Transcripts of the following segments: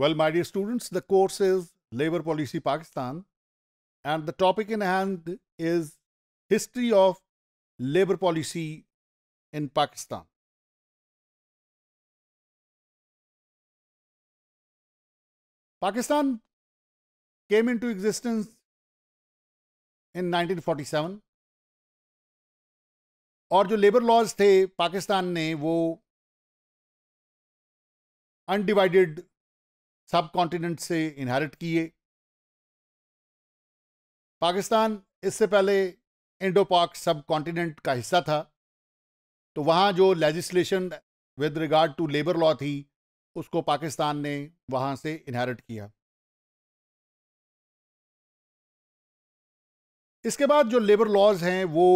Well, my dear students, the course is Labor Policy Pakistan and the topic in hand is History of Labor Policy in Pakistan. Pakistan came into existence in 1947 और जो labour laws थे पाकिस्तान ने वो सब continent से inherit किए पाकिस्तान इससे पहले इंडो पाक सब कॉन्टिनेंट का हिस्सा था तो वहाँ जो legislation with regard to labour law थी उसको पाकिस्तान ने वहाँ से इनहेरिट किया इसके बाद जो लेबर लॉज हैं वो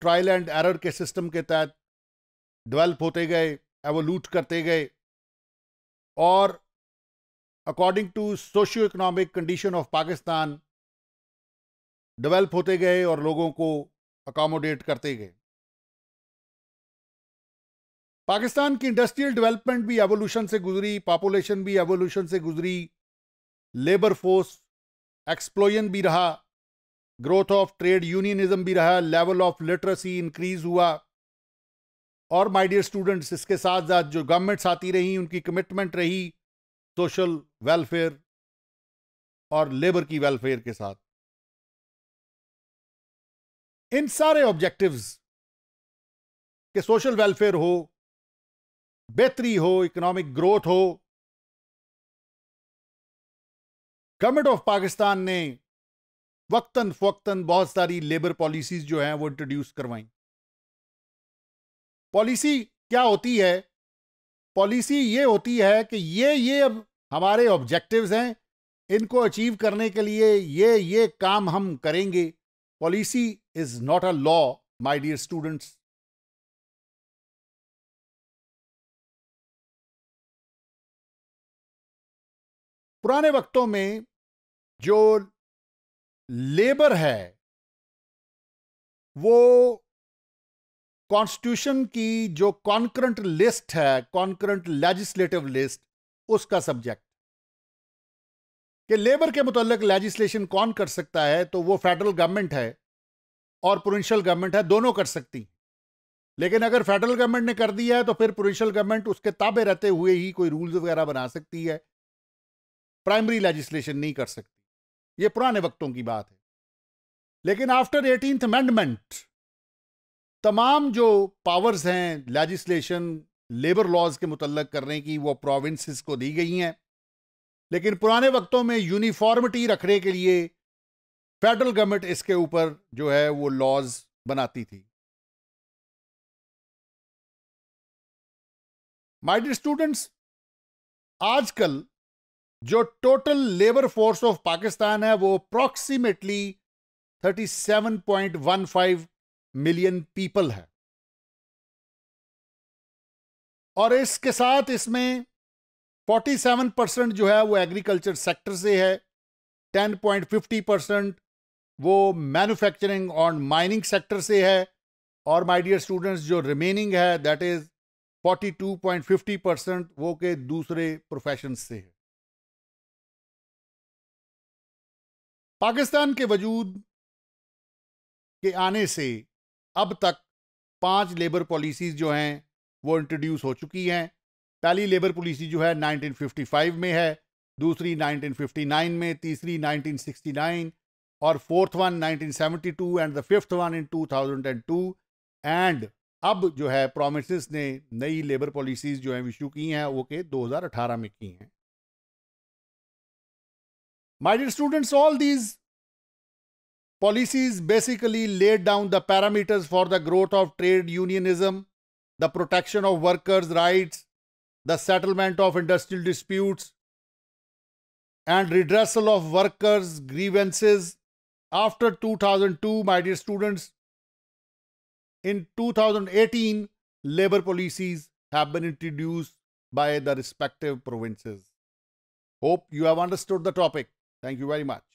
ट्रायल एंड एरर के सिस्टम के तहत डेवलप होते गए एवोल्यूट करते गए और according to socio economic condition of Pakistan develop होते गए और लोगों को अकोमोडेट करते गए पाकिस्तान की इंडस्ट्रियल डेवलपमेंट भी एवोल्यूशन से गुजरी पॉपुलेशन भी एवोल्यूशन से गुजरी लेबर फोर्स एक्सप्लोजन भी रहा ग्रोथ ऑफ ट्रेड यूनियनिज्म भी रहा लेवल ऑफ लिटरेसी इंक्रीज हुआ और माय डियर स्टूडेंट्स इसके साथ साथ जो गवर्नमेंट्स आती रही उनकी कमिटमेंट रही सोशल वेलफेयर और लेबर की वेलफेयर के साथ इन सारे ऑब्जेक्टिव्स के सोशल वेलफेयर हो बेहतरी हो इकोनॉमिक ग्रोथ हो गवर्नमेंट ऑफ पाकिस्तान ने वक्तन फोक्तन बहुत सारी लेबर पॉलिसीज जो हैं वो इंट्रोड्यूस करवाई पॉलिसी क्या होती है पॉलिसी ये होती है कि ये ये अब हमारे ऑब्जेक्टिव्स हैं इनको अचीव करने के लिए ये ये काम हम करेंगे policy is not a law my dear students पुराने वक्तों में जो लेबर है वो कॉन्स्टिट्यूशन की जो कॉन्करंट लिस्ट है कॉन्करंट लेजिस्लेटिव लिस्ट उसका सब्जेक्ट कि लेबर के मुतलक लेजिस्लेशन कौन कर सकता है तो वो फेडरल गवर्नमेंट है और प्रोविंशियल गवर्नमेंट है दोनों कर सकती लेकिन अगर फेडरल गवर्नमेंट ने कर दिया है तो फिर प्रोविंशियल गवर्नमेंट उसके ताबे रहते हुए ही कोई रूल्स वगैरह बना सकती है प्राइमरी लेजिस्लेशन नहीं कर सकती ये पुराने वक्तों की बात है लेकिन आफ्टर एटीनथ अमेंडमेंट तमाम जो पावर्स हैं लेजिस्लेशन लेबर लॉज के मुतल करने की वो प्रोविंसेस को दी गई हैं लेकिन पुराने वक्तों में यूनिफॉर्मिटी रखने के लिए फेडरल गवर्नमेंट इसके ऊपर जो है वो लॉज बनाती थी माइड स्टूडेंट्स आजकल जो total labour force of Pakistan है वो अप्रॉक्सीमेटली 37.15 मिलियन पीपल है और इसके साथ इसमें 47 परसेंट जो है वो एग्रीकल्चर सेक्टर से है 10.50 परसेंट वो मैन्युफैक्चरिंग और माइनिंग सेक्टर से है और माय डियर स्टूडेंट्स जो रिमेनिंग है दैट इज़ 42.50 परसेंट वो के दूसरे प्रोफेशन से है पाकिस्तान के वजूद के आने से अब तक पांच लेबर पॉलिसीज जो हैं वो इंट्रोड्यूस हो चुकी हैं पहली लेबर पॉलिसी जो है 1955 में है दूसरी 1959 में तीसरी 1969 और fourth one 1972 and the fifth one in 2002 and अब जो है प्रोमिस ने नई लेबर पॉलिसीज जो है इशू की हैं वो के 2018 में की हैं my dear students all these policies basically laid down the parameters for the growth of trade unionism the protection of workers' rights, the settlement of industrial disputes, and redressal of workers' grievances after 2002, my dear students. In 2018, labor policies have been introduced by the respective provinces. Hope you have understood the topic. Thank you very much.